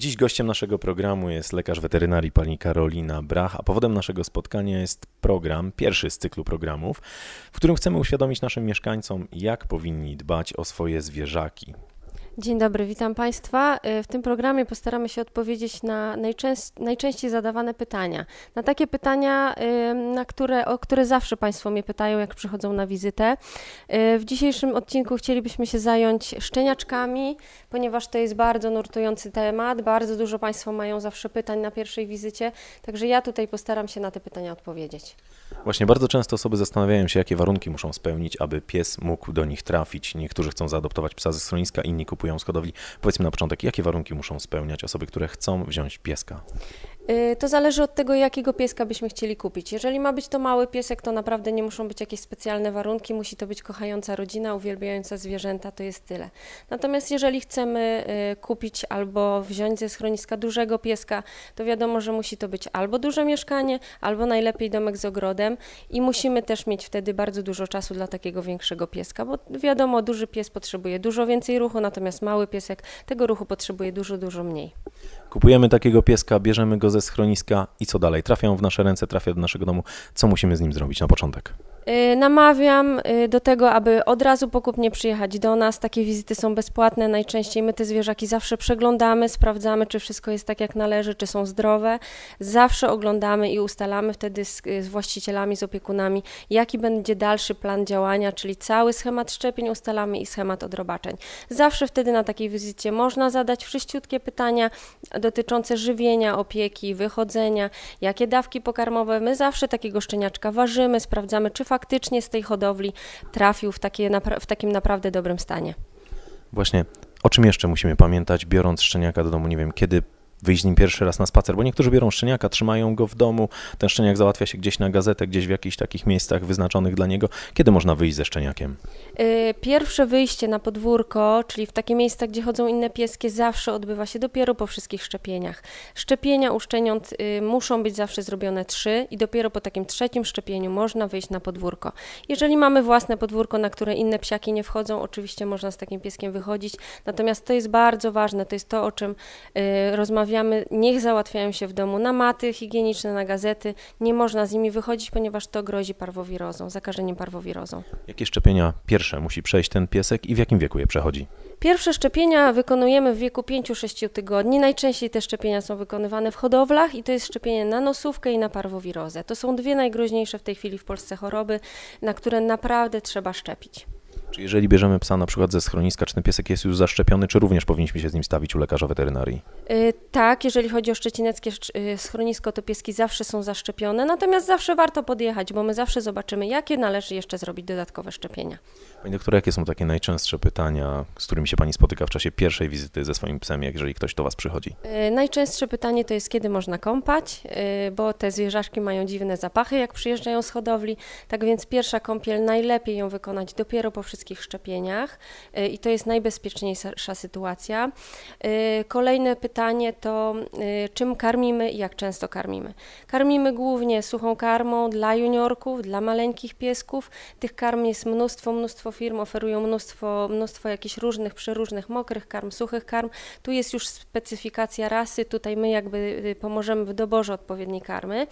Dziś gościem naszego programu jest lekarz weterynarii pani Karolina Brach, a powodem naszego spotkania jest program, pierwszy z cyklu programów, w którym chcemy uświadomić naszym mieszkańcom, jak powinni dbać o swoje zwierzaki. Dzień dobry, witam Państwa. Y, w tym programie postaramy się odpowiedzieć na najczęściej zadawane pytania. Na takie pytania, y, na które, o które zawsze Państwo mnie pytają, jak przychodzą na wizytę. Y, w dzisiejszym odcinku chcielibyśmy się zająć szczeniaczkami, ponieważ to jest bardzo nurtujący temat. Bardzo dużo Państwo mają zawsze pytań na pierwszej wizycie, także ja tutaj postaram się na te pytania odpowiedzieć. Właśnie bardzo często osoby zastanawiają się, jakie warunki muszą spełnić, aby pies mógł do nich trafić. Niektórzy chcą zaadoptować psa ze schroniska, inni kupują z hodowli. Powiedzmy na początek, jakie warunki muszą spełniać osoby, które chcą wziąć pieska? Y, to zależy od tego, jakiego pieska byśmy chcieli kupić. Jeżeli ma być to mały piesek, to naprawdę nie muszą być jakieś specjalne warunki, musi to być kochająca rodzina, uwielbiająca zwierzęta, to jest tyle. Natomiast jeżeli chcemy y, kupić albo wziąć ze schroniska dużego pieska, to wiadomo, że musi to być albo duże mieszkanie, albo najlepiej domek z ogrodem i musimy też mieć wtedy bardzo dużo czasu dla takiego większego pieska, bo wiadomo, duży pies potrzebuje dużo więcej ruchu, natomiast mały piesek tego ruchu potrzebuje dużo, dużo mniej. Kupujemy takiego pieska, bierzemy go ze schroniska i co dalej? Trafiają w nasze ręce, trafia do naszego domu. Co musimy z nim zrobić na początek? Y, namawiam y, do tego, aby od razu po kupnie przyjechać do nas. Takie wizyty są bezpłatne. Najczęściej my te zwierzaki zawsze przeglądamy, sprawdzamy, czy wszystko jest tak jak należy, czy są zdrowe. Zawsze oglądamy i ustalamy wtedy z, y, z właścicielami, z opiekunami, jaki będzie dalszy plan działania, czyli cały schemat szczepień ustalamy i schemat odrobaczeń. Zawsze wtedy na takiej wizycie można zadać wszystkie pytania dotyczące żywienia, opieki, wychodzenia, jakie dawki pokarmowe. My zawsze takiego szczeniaczka ważymy, sprawdzamy, czy faktycznie z tej hodowli trafił w, takie, w takim naprawdę dobrym stanie. Właśnie, o czym jeszcze musimy pamiętać, biorąc szczeniaka do domu, nie wiem, kiedy wyjść z nim pierwszy raz na spacer, bo niektórzy biorą szczeniaka, trzymają go w domu, ten szczeniak załatwia się gdzieś na gazetę, gdzieś w jakichś takich miejscach wyznaczonych dla niego. Kiedy można wyjść ze szczeniakiem? E, pierwsze wyjście na podwórko, czyli w takie miejsca, gdzie chodzą inne pieskie, zawsze odbywa się dopiero po wszystkich szczepieniach. Szczepienia u szczeniąt y, muszą być zawsze zrobione trzy i dopiero po takim trzecim szczepieniu można wyjść na podwórko. Jeżeli mamy własne podwórko, na które inne psiaki nie wchodzą, oczywiście można z takim pieskiem wychodzić, natomiast to jest bardzo ważne, to jest to, o czym y, rozmawiamy niech załatwiają się w domu na maty higieniczne, na gazety. Nie można z nimi wychodzić, ponieważ to grozi parwowirozą, zakażeniem parwowirozą. Jakie szczepienia pierwsze musi przejść ten piesek i w jakim wieku je przechodzi? Pierwsze szczepienia wykonujemy w wieku 5-6 tygodni. Najczęściej te szczepienia są wykonywane w hodowlach i to jest szczepienie na nosówkę i na parwowirozę. To są dwie najgroźniejsze w tej chwili w Polsce choroby, na które naprawdę trzeba szczepić. Czy jeżeli bierzemy psa na przykład ze schroniska, czy ten piesek jest już zaszczepiony, czy również powinniśmy się z nim stawić u lekarza weterynarii? Y, tak, jeżeli chodzi o szczecineckie y, schronisko, to pieski zawsze są zaszczepione, natomiast zawsze warto podjechać, bo my zawsze zobaczymy, jakie należy jeszcze zrobić dodatkowe szczepienia. Panie doktorze, jakie są takie najczęstsze pytania, z którymi się Pani spotyka w czasie pierwszej wizyty ze swoim psem, jeżeli ktoś do Was przychodzi? Y, najczęstsze pytanie to jest, kiedy można kąpać, bo te zwierzaszki mają dziwne zapachy, jak przyjeżdżają z hodowli, tak więc pierwsza kąpiel najlepiej ją wykonać dopiero po wszystkim wszystkich szczepieniach y, i to jest najbezpieczniejsza sytuacja. Y, kolejne pytanie to y, czym karmimy i jak często karmimy. Karmimy głównie suchą karmą dla juniorków, dla maleńkich piesków. Tych karm jest mnóstwo, mnóstwo firm oferują mnóstwo, mnóstwo jakichś różnych, przeróżnych mokrych karm, suchych karm. Tu jest już specyfikacja rasy, tutaj my jakby pomożemy w doborze odpowiedniej karmy.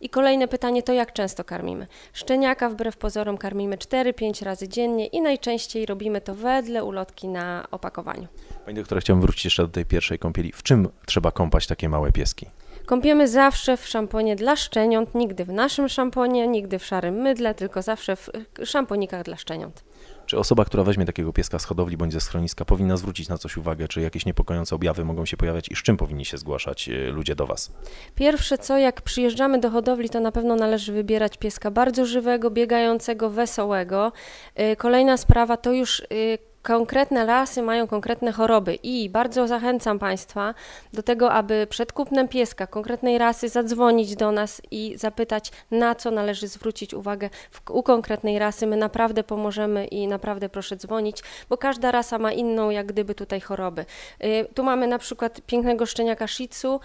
I kolejne pytanie to jak często karmimy. Szczeniaka wbrew pozorom karmimy 4-5 razy dziennie i i najczęściej robimy to wedle ulotki na opakowaniu. Pani doktor, chciałbym wrócić jeszcze do tej pierwszej kąpieli. W czym trzeba kąpać takie małe pieski? Kąpiemy zawsze w szamponie dla szczeniąt, nigdy w naszym szamponie, nigdy w szarym mydle, tylko zawsze w szamponikach dla szczeniąt. Czy osoba, która weźmie takiego pieska z hodowli bądź ze schroniska, powinna zwrócić na coś uwagę? Czy jakieś niepokojące objawy mogą się pojawiać i z czym powinni się zgłaszać e, ludzie do Was? Pierwsze co, jak przyjeżdżamy do hodowli, to na pewno należy wybierać pieska bardzo żywego, biegającego, wesołego. E, kolejna sprawa to już e, konkretne lasy mają konkretne choroby i bardzo zachęcam Państwa do tego, aby przed kupnem pieska konkretnej rasy zadzwonić do nas i zapytać, na co należy zwrócić uwagę w, u konkretnej rasy. My naprawdę pomożemy i naprawdę proszę dzwonić, bo każda rasa ma inną, jak gdyby tutaj choroby. Y, tu mamy na przykład pięknego szczeniaka Shitsu,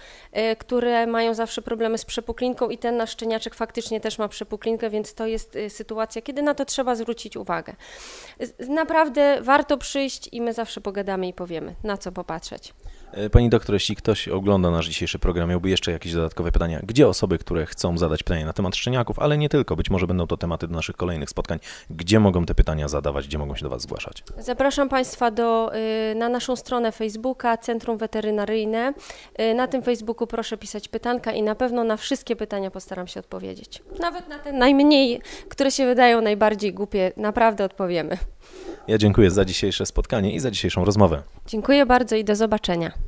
y, które mają zawsze problemy z przepuklinką i ten nasz szczeniaczek faktycznie też ma przepuklinkę, więc to jest y, sytuacja, kiedy na to trzeba zwrócić uwagę. Naprawdę warto warto przyjść i my zawsze pogadamy i powiemy, na co popatrzeć. E, pani doktor, jeśli ktoś ogląda nasz dzisiejszy program, miałby jeszcze jakieś dodatkowe pytania, gdzie osoby, które chcą zadać pytania na temat szczeniaków, ale nie tylko, być może będą to tematy do naszych kolejnych spotkań, gdzie mogą te pytania zadawać, gdzie mogą się do Was zgłaszać? Zapraszam Państwa do, y, na naszą stronę Facebooka Centrum Weterynaryjne. Y, na tym Facebooku proszę pisać pytanka i na pewno na wszystkie pytania postaram się odpowiedzieć. Nawet na te najmniej, które się wydają najbardziej głupie, naprawdę odpowiemy. Ja dziękuję za dzisiejsze spotkanie i za dzisiejszą rozmowę. Dziękuję bardzo i do zobaczenia.